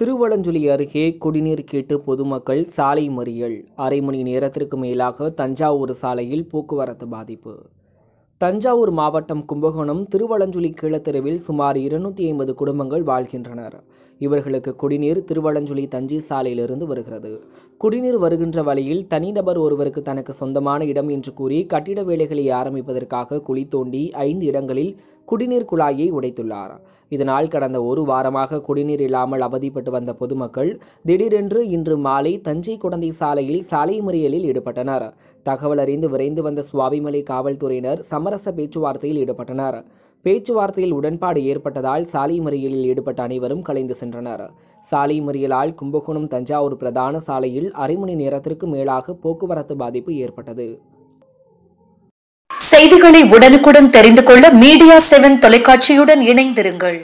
திருவடஞ்சுலி அருகே குடிநீர் கேட்டு பொதுமக்கள் சாலை மறியல் அரை மணி நேரத்திற்கு மேலாக தஞ்சாவூர் சாலையில் போக்குவரத்து பாதிப்பு தஞ்சாவூர் மாவட்டம் கும்பகோணம் திருவலஞ்சுழி கீழத்தெருவில் சுமார் இருநூத்தி ஐம்பது குடும்பங்கள் வாழ்கின்றனர் இவர்களுக்கு குடிநீர் திருவலஞ்சுழி தஞ்சை சாலையிலிருந்து வருகிறது குடிநீர் வருகின்ற வழியில் தனிநபர் ஒருவருக்கு தனக்கு சொந்தமான இடம் என்று கூறி கட்டிட வேலைகளை ஆரம்பிப்பதற்காக குழி தோண்டி ஐந்து இடங்களில் குடிநீர் குழாயை உடைத்துள்ளார் இதனால் கடந்த ஒரு வாரமாக குடிநீர் இல்லாமல் அவதிப்பட்டு வந்த பொதுமக்கள் திடீரென்று இன்று மாலை தஞ்சை குழந்தை சாலையில் சாலை மறியலில் ஈடுபட்டனர் தகவல் அறிந்து விரைந்து வந்த சுவாமிமலை காவல்துறையினர் சமரச பேச்சுவார்த்தையில் ஈடுபட்டனர் பேச்சுவார்த்தையில் உடன்பாடு ஏற்பட்டதால் சாலை மறியலில் ஈடுபட்ட அனைவரும் கலைந்து சென்றனர் சாலை மறியலால் கும்பகோணம் தஞ்சாவூர் பிரதான சாலையில் அரை மணி நேரத்திற்கு மேலாக போக்குவரத்து பாதிப்பு ஏற்பட்டது செய்திகளை உடனுக்குடன் தெரிந்து கொள்ள மீடியா செவன் தொலைக்காட்சியுடன் இணைந்திருங்கள்